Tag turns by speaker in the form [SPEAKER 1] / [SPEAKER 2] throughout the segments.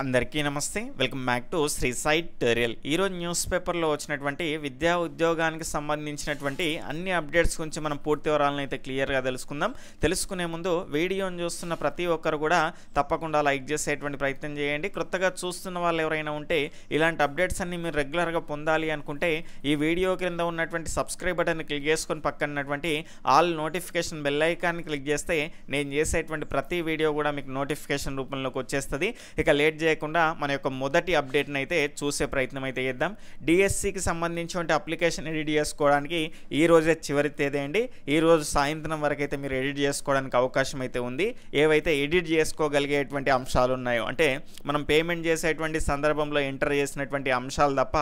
[SPEAKER 1] అందరికీ నమస్తే welcome back to Sri సైట్ టెరియల్ ఈరోజు న్యూస్ పేపర్లో వచ్చినటువంటి విద్యా ఉద్యోగానికి సంబంధించినటువంటి అన్ని అప్డేట్స్ గురించి మనం పూర్తి వివరాలను అయితే క్లియర్గా తెలుసుకుందాం తెలుసుకునే ముందు వీడియోని చూస్తున్న ప్రతి ఒక్కరు కూడా తప్పకుండా లైక్ చేసేటువంటి ప్రయత్నం చేయండి క్రొత్తగా చూస్తున్న వాళ్ళు ఎవరైనా ఉంటే ఇలాంటి అప్డేట్స్ అన్ని మీరు రెగ్యులర్గా పొందాలి అనుకుంటే ఈ వీడియో క్రింద ఉన్నటువంటి సబ్స్క్రైబ్ బటన్ క్లిక్ చేసుకొని పక్కనటువంటి ఆల్ నోటిఫికేషన్ బెల్ ఐకాన్ని క్లిక్ చేస్తే నేను చేసేటువంటి ప్రతి వీడియో కూడా మీకు నోటిఫికేషన్ రూపంలోకి వచ్చేస్తుంది ఇక లేట్ చేయకుండా మన యొక్క మొదటి అప్డేట్ని అయితే చూసే ప్రయత్నం అయితే చేద్దాం డిఎస్సికి సంబంధించి అప్లికేషన్ ఎడిట్ చేసుకోవడానికి ఈ రోజే చివరి తేదీ అండి ఈ రోజు సాయంత్రం వరకు అయితే మీరు ఎడిట్ చేసుకోవడానికి అవకాశం అయితే ఉంది ఏవైతే ఎడిట్ చేసుకోగలిగేటువంటి అంశాలు ఉన్నాయో అంటే మనం పేమెంట్ చేసేటువంటి సందర్భంలో ఎంటర్ చేసినటువంటి అంశాలు తప్ప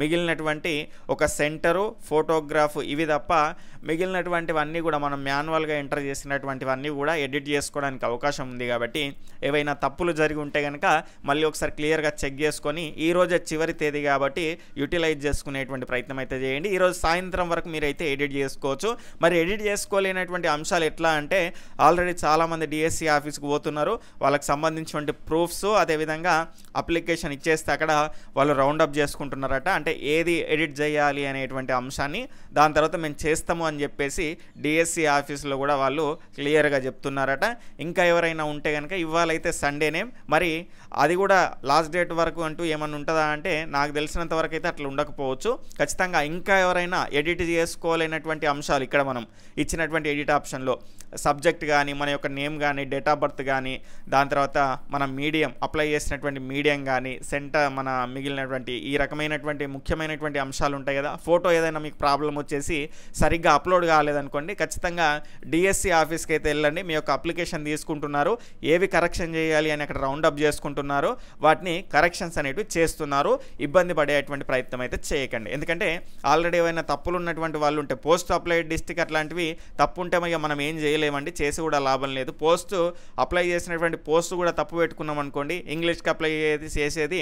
[SPEAKER 1] మిగిలినటువంటి ఒక సెంటరు ఫోటోగ్రాఫ్ ఇవి తప్ప మిగిలినటువంటివన్నీ కూడా మనం మాన్యువల్గా ఎంటర్ చేసినటువంటివన్నీ కూడా ఎడిట్ చేసుకోవడానికి అవకాశం ఉంది కాబట్టి ఏవైనా తప్పులు జరిగి ఉంటే కనుక మళ్ళీ ఒకసారి క్లియర్గా చెక్ చేసుకొని ఈ రోజే చివరి తేదీ కాబట్టి యూటిలైజ్ చేసుకునేటువంటి ప్రయత్నం అయితే చేయండి ఈరోజు సాయంత్రం వరకు మీరు అయితే ఎడిట్ చేసుకోవచ్చు మరి ఎడిట్ చేసుకోలేనటువంటి అంశాలు ఎట్లా అంటే ఆల్రెడీ చాలామంది డిఎస్సి ఆఫీస్కి పోతున్నారు వాళ్ళకి సంబంధించినటువంటి ప్రూఫ్స్ అదేవిధంగా అప్లికేషన్ ఇచ్చేస్తే అక్కడ వాళ్ళు రౌండప్ చేసుకుంటున్నారట అంటే ఏది ఎడిట్ చేయాలి అనేటువంటి అంశాన్ని దాని తర్వాత మేము చేస్తాము అని చెప్పేసి డిఎస్సి ఆఫీస్లో కూడా వాళ్ళు క్లియర్గా చెప్తున్నారట ఇంకా ఎవరైనా ఉంటే కనుక ఇవాళ అయితే సండేనే మరి అది అది కూడా లాస్ట్ డేట్ వరకు అంటూ ఏమన్నా ఉంటుందా అంటే నాకు తెలిసినంత వరకు అయితే అట్లా ఉండకపోవచ్చు ఖచ్చితంగా ఇంకా ఎవరైనా ఎడిట్ చేసుకోలేనటువంటి అంశాలు ఇక్కడ మనం ఇచ్చినటువంటి ఎడిట్ ఆప్షన్లో సబ్జెక్ట్ కానీ మన యొక్క నేమ్ కానీ డేట్ ఆఫ్ బర్త్ కానీ దాని తర్వాత మన మీడియం అప్లై చేసినటువంటి మీడియం కానీ సెంటర్ మన మిగిలినటువంటి ఈ రకమైనటువంటి ముఖ్యమైనటువంటి అంశాలు ఉంటాయి కదా ఫోటో ఏదైనా మీకు ప్రాబ్లం వచ్చేసి సరిగ్గా అప్లోడ్ కాలేదనుకోండి ఖచ్చితంగా డిఎస్సి ఆఫీస్కి అయితే వెళ్ళండి మీ యొక్క అప్లికేషన్ తీసుకుంటున్నారు ఏవి కరెక్షన్ చేయాలి అని అక్కడ రౌండప్ చేసుకుంటున్నారు చేస్తున్నారో వాటిని కరెక్షన్స్ అనేవి చేస్తున్నారు ఇబ్బంది పడేటువంటి ప్రయత్నం అయితే చేయకండి ఎందుకంటే ఆల్రెడీ ఏమైనా తప్పులు ఉన్నటువంటి వాళ్ళు ఉంటే పోస్ట్ అప్లై డిస్టిక్ అట్లాంటివి తప్పు ఉంటే మరి మనం ఏం చేయలేమండి చేసి కూడా లాభం లేదు పోస్ట్ అప్లై చేసినటువంటి పోస్ట్ కూడా తప్పు పెట్టుకున్నాం అనుకోండి ఇంగ్లీష్కి అప్లై చేసేది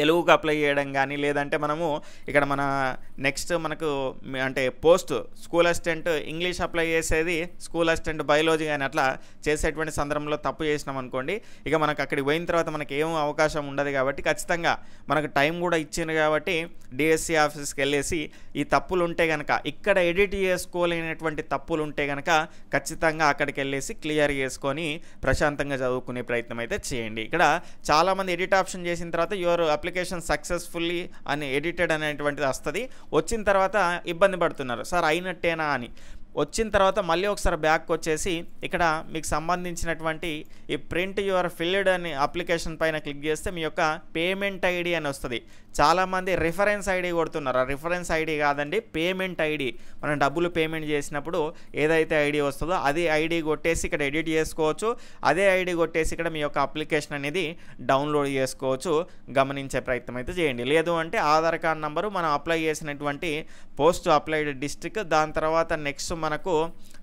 [SPEAKER 1] తెలుగుకు అప్లై చేయడం కానీ లేదంటే మనము ఇక్కడ మన నెక్స్ట్ మనకు అంటే post school assistant English apply చేసేది స్కూల్ అసిస్టెంట్ బయాలజీ కానీ అట్లా చేసేటువంటి సందర్భంలో తప్పు చేసినాం అనుకోండి ఇక మనకు అక్కడికి పోయిన తర్వాత మనకి ఏం అవకాశం ఉండదు కాబట్టి ఖచ్చితంగా మనకు టైం కూడా ఇచ్చింది కాబట్టి డిఎస్సి ఆఫీస్కి వెళ్ళేసి ఈ తప్పులు ఉంటే కనుక ఇక్కడ ఎడిట్ చేసుకోలేనటువంటి తప్పులు ఉంటే కనుక ఖచ్చితంగా అక్కడికి వెళ్ళేసి క్లియర్ చేసుకొని ప్రశాంతంగా చదువుకునే ప్రయత్నం అయితే చేయండి ఇక్కడ చాలామంది ఎడిట్ ఆప్షన్ చేసిన తర్వాత యువర్ అప్లై అప్లికేషన్ సక్సెస్ఫుల్లీ అని ఎడిటెడ్ అనేటువంటిది వస్తుంది వచ్చిన తర్వాత ఇబ్బంది పడుతున్నారు సార్ అయినట్టేనా అని వచ్చిన తర్వాత మళ్ళీ ఒకసారి బ్యాక్ వచ్చేసి ఇక్కడ మీకు సంబంధించినటువంటి ఈ ప్రింట్ యువర్ ఫిల్డ్ అని అప్లికేషన్ పైన క్లిక్ చేస్తే మీ యొక్క పేమెంట్ ఐడి అని వస్తుంది చాలామంది రిఫరెన్స్ ఐడి కొడుతున్నారు ఆ రిఫరెన్స్ ఐడి కాదండి పేమెంట్ ఐడి మనం డబ్బులు పేమెంట్ చేసినప్పుడు ఏదైతే ఐడి వస్తుందో అది ఐడి కొట్టేసి ఇక్కడ ఎడిట్ చేసుకోవచ్చు అదే ఐడి కొట్టేసి ఇక్కడ మీ యొక్క అప్లికేషన్ అనేది డౌన్లోడ్ చేసుకోవచ్చు గమనించే ప్రయత్నం అయితే చేయండి లేదు అంటే ఆధార్ కార్డ్ నెంబరు మనం అప్లై చేసినటువంటి పోస్ట్ అప్లైడ్ డిస్ట్రిక్ట్ దాని తర్వాత నెక్స్ట్ మనకు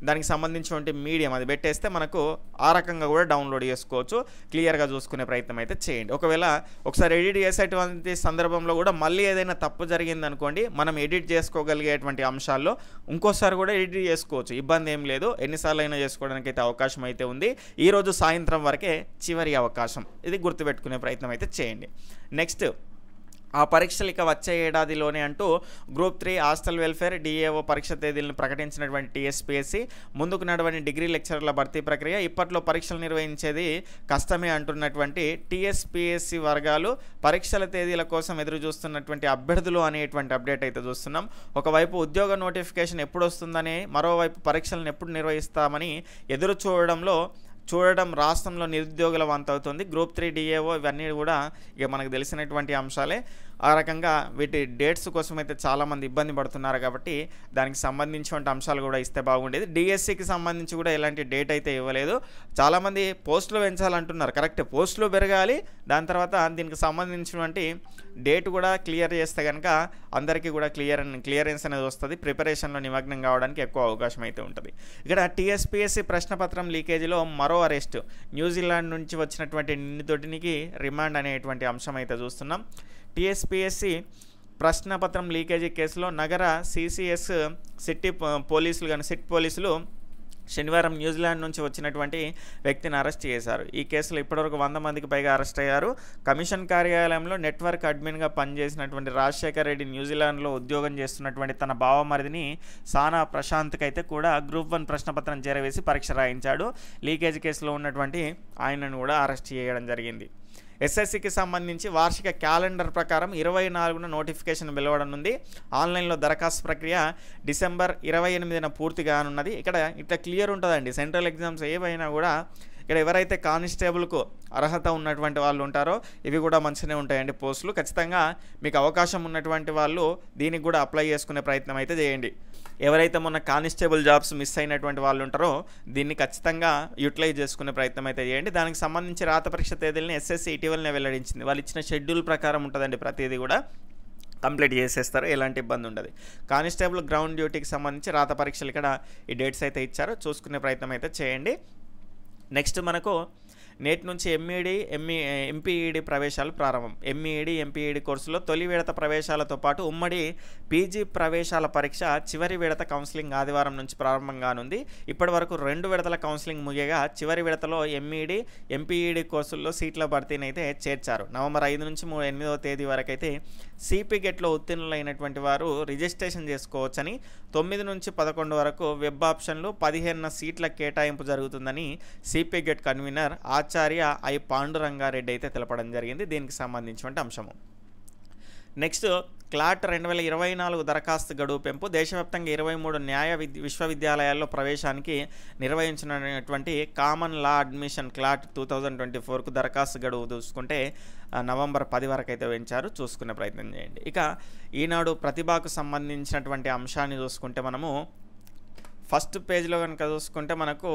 [SPEAKER 1] దానికి సంబంధించినటువంటి మీడియం అది పెట్టేస్తే మనకు ఆ రకంగా కూడా డౌన్లోడ్ చేసుకోవచ్చు క్లియర్గా చూసుకునే ప్రయత్నం అయితే చేయండి ఒకవేళ ఒకసారి ఎడిట్ చేసేటువంటి సందర్భంలో కూడా మళ్ళీ ఏదైనా తప్పు జరిగిందనుకోండి మనం ఎడిట్ చేసుకోగలిగేటువంటి అంశాల్లో ఇంకోసారి కూడా ఎడిట్ చేసుకోవచ్చు ఇబ్బంది ఏం లేదు ఎన్నిసార్లు అయినా చేసుకోవడానికి అయితే అవకాశం అయితే ఉంది ఈరోజు సాయంత్రం వరకే చివరి అవకాశం ఇది గుర్తుపెట్టుకునే ప్రయత్నం అయితే చేయండి నెక్స్ట్ ఆ పరీక్షలు ఇక వచ్చే ఏడాదిలోనే అంటూ group three hostel welfare DAO పరీక్ష తేదీలను ప్రకటించినటువంటి టీఎస్పీఎస్సీ ముందుకు నడవని డిగ్రీ లెక్చరర్ల భర్తీ ప్రక్రియ ఇప్పట్లో పరీక్షలు నిర్వహించేది కష్టమే అంటున్నటువంటి టీఎస్పీఎస్సీ వర్గాలు పరీక్షల తేదీల కోసం ఎదురు చూస్తున్నటువంటి అభ్యర్థులు అనేటువంటి అప్డేట్ అయితే చూస్తున్నాం ఒకవైపు ఉద్యోగ నోటిఫికేషన్ ఎప్పుడు వస్తుందని మరోవైపు పరీక్షలను ఎప్పుడు నిర్వహిస్తామని ఎదురు చూడడంలో చూడడం రాష్ట్రంలో నిరుద్యోగుల వంతవుతుంది గ్రూప్ త్రీ డిఏఓ ఇవన్నీ కూడా ఇక మనకు తెలిసినటువంటి అంశాలే ఆ రకంగా వీటి డేట్స్ కోసం అయితే చాలామంది ఇబ్బంది పడుతున్నారు కాబట్టి దానికి సంబంధించిన అంశాలు కూడా ఇస్తే బాగుండేది డిఎస్సికి సంబంధించి కూడా ఎలాంటి డేట్ అయితే ఇవ్వలేదు చాలామంది పోస్టులు పెంచాలంటున్నారు కరెక్ట్ పోస్టులు పెరగాలి దాని తర్వాత దీనికి సంబంధించినటువంటి డేట్ కూడా క్లియర్ చేస్తే కనుక అందరికీ కూడా క్లియర్ క్లియరెన్స్ అనేది వస్తుంది ప్రిపరేషన్లో నిమగ్నం కావడానికి ఎక్కువ అవకాశం అయితే ఉంటుంది ఇక్కడ టీఎస్పీఎస్సీ ప్రశ్నపత్రం లీకేజీలో మరో మరో అరెస్టు న్యూజిలాండ్ నుంచి వచ్చినటువంటి నిందితుడినికి రిమాండ్ అనేటువంటి అంశం అయితే చూస్తున్నాం టీఎస్పీఎస్సి ప్రశ్నపత్రం లీకేజీ కేసులో నగర సిసిఎస్ సిటీ పోలీసులు కానీ సిట్ పోలీసులు శనివారం న్యూజిలాండ్ నుంచి వచ్చినటువంటి వ్యక్తిని అరెస్ట్ చేశారు ఈ కేసులో ఇప్పటివరకు వంద మందికి పైగా అరెస్ట్ అయ్యారు కమిషన్ కార్యాలయంలో నెట్వర్క్ అడ్మిన్గా పనిచేసినటువంటి రాజశేఖర్ రెడ్డి న్యూజిలాండ్లో ఉద్యోగం చేస్తున్నటువంటి తన బావమరిదిని సానా ప్రశాంత్కైతే కూడా గ్రూప్ వన్ ప్రశ్నపత్రం చేరవేసి పరీక్ష రాయించాడు లీకేజ్ కేసులో ఉన్నటువంటి ఆయనను కూడా అరెస్ట్ చేయడం జరిగింది ఎస్ఎస్సికి సంబంధించి వార్షిక క్యాలెండర్ ప్రకారం ఇరవై నాలుగున నోటిఫికేషన్ వెలువడనుంది ఆన్లైన్లో దరఖాస్తు ప్రక్రియ డిసెంబర్ ఇరవై ఎనిమిదిన పూర్తి కానున్నది ఇక్కడ ఇట్లా క్లియర్ ఉంటుందండి సెంట్రల్ ఎగ్జామ్స్ ఏవైనా కూడా ఇక్కడ ఎవరైతే కానిస్టేబుల్కు అర్హత ఉన్నటువంటి వాళ్ళు ఉంటారో ఇవి కూడా మంచిగానే ఉంటాయండి పోస్టులు ఖచ్చితంగా మీకు అవకాశం ఉన్నటువంటి వాళ్ళు దీనికి కూడా అప్లై చేసుకునే ప్రయత్నం అయితే చేయండి ఎవరైతే మొన్న కానిస్టేబుల్ జాబ్స్ మిస్ అయినటువంటి వాళ్ళు ఉంటారో దీన్ని ఖచ్చితంగా యూటిలైజ్ చేసుకునే ప్రయత్నం అయితే చేయండి దానికి సంబంధించి రాత పరీక్ష తేదీలను ఎస్ఎస్సి ఇటీవలనే వెల్లడించింది వాళ్ళు ఇచ్చిన షెడ్యూల్ ప్రకారం ఉంటుందండి ప్రతిదీ కూడా కంప్లీట్ చేసేస్తారు ఎలాంటి ఇబ్బంది ఉండదు కానిస్టేబుల్ గ్రౌండ్ డ్యూటీకి సంబంధించి రాత పరీక్షలు ఇక్కడ ఈ డేట్స్ అయితే ఇచ్చారు చూసుకునే ప్రయత్నం అయితే చేయండి నెక్స్ట్ మనకు నేటి నుంచి ఎంఈడి ఎంఈ ఎంపీఈడి ప్రవేశాలు ప్రారంభం ఎంఈడి ఎంపీఈడి e e కోర్సులో తొలి విడత ప్రవేశాలతో పాటు ఉమ్మడి పీజీ ప్రవేశాల పరీక్ష చివరి విడత కౌన్సిలింగ్ ఆదివారం నుంచి ప్రారంభం కానుంది ఇప్పటి వరకు రెండు విడతల కౌన్సిలింగ్ ముగియగా చివరి విడతలో ఎంఈడి ఎంపీఈడి e కోర్సుల్లో సీట్ల భర్తీని అయితే చేర్చారు నవంబర్ ఐదు నుంచి ఎనిమిదవ తేదీ వరకైతే సిపి గెట్లో ఉత్తీర్ణులైనటువంటి వారు రిజిస్ట్రేషన్ చేసుకోవచ్చని తొమ్మిది నుంచి పదకొండు వరకు వెబ్ ఆప్షన్లు పదిహేను సీట్ల కేటాయింపు జరుగుతుందని సిపి గెట్ కన్వీనర్ ఆచార్య ఐ పాండురంగారెడ్డి అయితే తెలపడం జరిగింది దీనికి సంబంధించినటువంటి అంశము నెక్స్ట్ క్లాట్ రెండు వేల ఇరవై నాలుగు దరఖాస్తు గడువు పెంపు దేశవ్యాప్తంగా ఇరవై మూడు న్యాయ విద్య విశ్వవిద్యాలయాల్లో ప్రవేశానికి నిర్వహించినటువంటి common law admission CLAT two thousand twenty ఫోర్కు దరఖాస్తు గడువు చూసుకుంటే నవంబర్ పది వరకు అయితే పెంచారు చూసుకునే ప్రయత్నం చేయండి ఇక ఈనాడు ప్రతిభకు సంబంధించినటువంటి అంశాన్ని చూసుకుంటే మనము ఫస్ట్ పేజ్లో కనుక చూసుకుంటే మనకు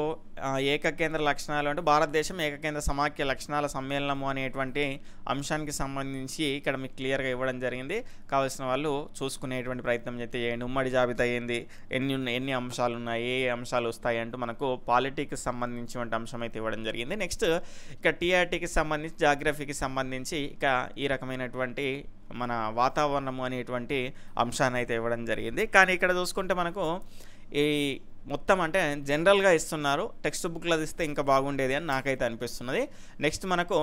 [SPEAKER 1] ఏకకేంద్ర లక్షణాలు అంటే భారతదేశం ఏకకేంద్ర సమాఖ్య లక్షణాల సమ్మేళనము అనేటువంటి అంశానికి సంబంధించి ఇక్కడ మీకు క్లియర్గా ఇవ్వడం జరిగింది కావలసిన వాళ్ళు చూసుకునేటువంటి ప్రయత్నం అయితే ఏంటి ఉమ్మడి జాబితా ఏంది ఎన్ని ఎన్ని అంశాలు ఉన్నాయి ఏ అంశాలు వస్తాయి అంటూ మనకు పాలిటీకి సంబంధించినటువంటి అంశం అయితే ఇవ్వడం జరిగింది నెక్స్ట్ ఇక టీఆర్టీకి సంబంధించి జాగ్రఫీకి సంబంధించి ఇక ఈ రకమైనటువంటి మన వాతావరణము అనేటువంటి అంశాన్ని అయితే ఇవ్వడం జరిగింది కానీ ఇక్కడ చూసుకుంటే మనకు ఈ మొత్తం అంటే జనరల్గా ఇస్తున్నారు టెక్స్ట్ బుక్లో ఇస్తే ఇంకా బాగుండేది అని నాకైతే అనిపిస్తున్నది నెక్స్ట్ మనకు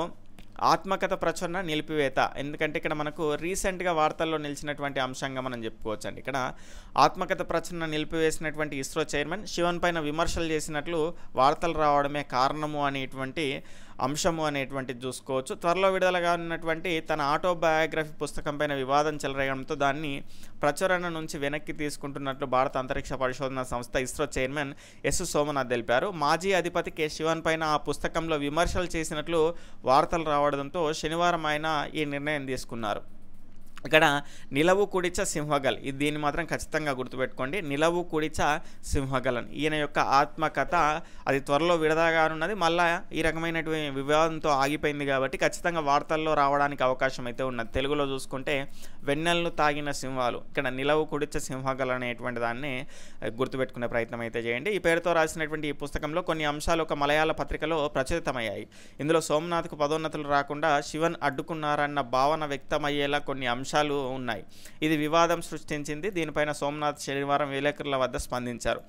[SPEAKER 1] ఆత్మకథ ప్రచురణ నిలిపివేత ఎందుకంటే ఇక్కడ మనకు రీసెంట్గా వార్తల్లో నిలిచినటువంటి అంశంగా మనం చెప్పుకోవచ్చండి ఇక్కడ ఆత్మకథ ప్రచురణ నిలిపివేసినటువంటి ఇస్రో చైర్మన్ శివన్ పైన విమర్శలు చేసినట్లు వార్తలు రావడమే కారణము అనేటువంటి అంశము అనేటువంటిది చూసుకోవచ్చు త్వరలో విడుదల కానున్నటువంటి తన ఆటోబయోగ్రఫీ పుస్తకం పైన వివాదం చెలరేయడంతో దాన్ని ప్రచురణ నుంచి వెనక్కి తీసుకుంటున్నట్లు భారత అంతరిక్ష పరిశోధన సంస్థ ఇస్రో చైర్మన్ ఎస్ సోమనాథ్ తెలిపారు మాజీ అధిపతి కె శివన్ పైన ఆ పుస్తకంలో విమర్శలు చేసినట్లు వార్తలు రావడంతో శనివారం ఆయన ఈ నిర్ణయం తీసుకున్నారు ఇక్కడ నిలవు కుడిచ సింహగల్ ఇది దీన్ని మాత్రం ఖచ్చితంగా గుర్తుపెట్టుకోండి నిలవు కుడిచ సింహగలన్ ఈయన యొక్క ఆత్మకథ అది త్వరలో విడదగానున్నది మళ్ళా ఈ రకమైనటువంటి వివాదంతో ఆగిపోయింది కాబట్టి ఖచ్చితంగా వార్తల్లో రావడానికి అవకాశం అయితే ఉన్నది తెలుగులో చూసుకుంటే వెన్నెలను తాగిన సింహాలు ఇక్కడ నిలవు కుడిచ సింహగల్ అనేటువంటి దాన్ని గుర్తుపెట్టుకునే ప్రయత్నం అయితే చేయండి ఈ పేరుతో రాసినటువంటి ఈ పుస్తకంలో కొన్ని అంశాలు ఒక మలయాళ పత్రికలో ప్రచురితమయ్యాయి ఇందులో సోమనాథ్కు పదోన్నతులు రాకుండా శివన్ అడ్డుకున్నారన్న భావన వ్యక్తమయ్యేలా కొన్ని అంశాలు అంశాలు ఉన్నాయి ఇది వివాదం సృష్టించింది దీనిపైన సోమనాథ్ శనివారం విలేకరుల వద్ద స్పందించారు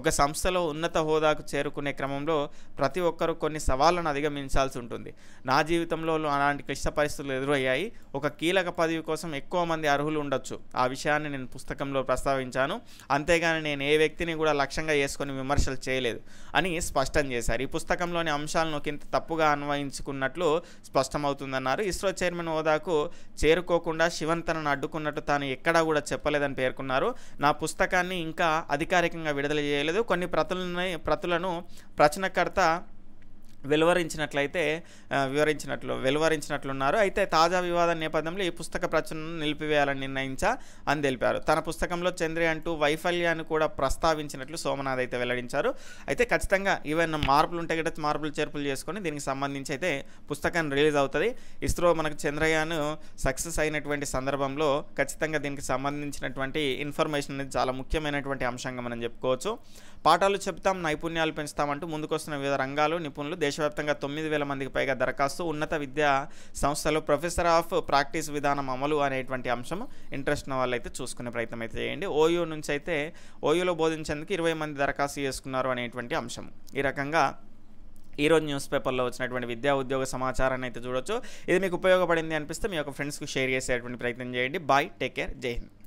[SPEAKER 1] ఒక సంస్థలో ఉన్నత హోదాకు చేరుకునే క్రమంలో ప్రతి ఒక్కరూ కొన్ని సవాళ్లను అధిగమించాల్సి ఉంటుంది నా జీవితంలో అలాంటి క్లిష్ట పరిస్థితులు ఎదురయ్యాయి ఒక కీలక పదవి కోసం ఎక్కువ మంది అర్హులు ఉండొచ్చు ఆ విషయాన్ని నేను పుస్తకంలో ప్రస్తావించాను అంతేగాని నేను ఏ వ్యక్తిని కూడా లక్ష్యంగా చేసుకొని విమర్శలు చేయలేదు అని స్పష్టం చేశారు ఈ పుస్తకంలోని అంశాలను కింద తప్పుగా అన్వయించుకున్నట్లు స్పష్టమవుతుందన్నారు ఇస్రో చైర్మన్ హోదాకు చేరుకోకుండా శివన్ తనను అడ్డుకున్నట్టు తాను ఎక్కడా కూడా చెప్పలేదని పేర్కొన్నారు నా పుస్తకాన్ని ఇంకా అధికారికంగా విడుదల చేయ చేయలేదు కొన్ని ప్రతులని ప్రతులను ప్రచనకర్త వెలువరించినట్లయితే వివరించినట్లు వెలువరించినట్లున్నారు అయితే తాజా వివాదం నేపథ్యంలో ఈ పుస్తక ప్రచురణను నిలిపివేయాలని నిర్ణయించా అని తెలిపారు తన పుస్తకంలో చంద్రి అంటూ వైఫల్యాన్ని కూడా ప్రస్తావించినట్లు సోమనాథ్ అయితే వెల్లడించారు అయితే ఖచ్చితంగా ఏవైనా మార్పులు ఉంటే కదా మార్పులు చేర్పులు చేసుకొని దీనికి సంబంధించి అయితే పుస్తకం రిలీజ్ అవుతుంది ఇస్రో మనకు చంద్రయాన్ సక్సెస్ అయినటువంటి సందర్భంలో ఖచ్చితంగా దీనికి సంబంధించినటువంటి ఇన్ఫర్మేషన్ అనేది చాలా ముఖ్యమైనటువంటి అంశంగా మనం చెప్పుకోవచ్చు పాఠాలు చెప్తాం నైపుణ్యాలు పెంచుతామంటూ ముందుకొస్తున్న వివిధ రంగాలు నిపుణులు దేశవ్యాప్తంగా తొమ్మిది వేల మందికి పైగా దరఖాస్తు ఉన్నత విద్యా సంస్థలు ప్రొఫెసర్ ఆఫ్ ప్రాక్టీస్ విధానం అమలు అనేటువంటి అంశం ఇంట్రెస్ట్ ఉన్న అయితే చూసుకునే ప్రయత్నం అయితే చేయండి ఓయూ నుంచి అయితే ఓయూలో బోధించేందుకు ఇరవై మంది దరఖాస్తు చేసుకున్నారు అనేటువంటి అంశం ఈ రకంగా ఈరోజు న్యూస్ పేపర్లో వచ్చినటువంటి విద్యా ఉద్యోగ సమాచారాన్ని అయితే చూడొచ్చు ఇది మీకు ఉపయోగపడింది అనిపిస్తే మీ యొక్క ఫ్రెండ్స్కి షేర్ చేసేటువంటి ప్రయత్నం చేయండి బాయ్ టేక్ కేర్ జై హింద్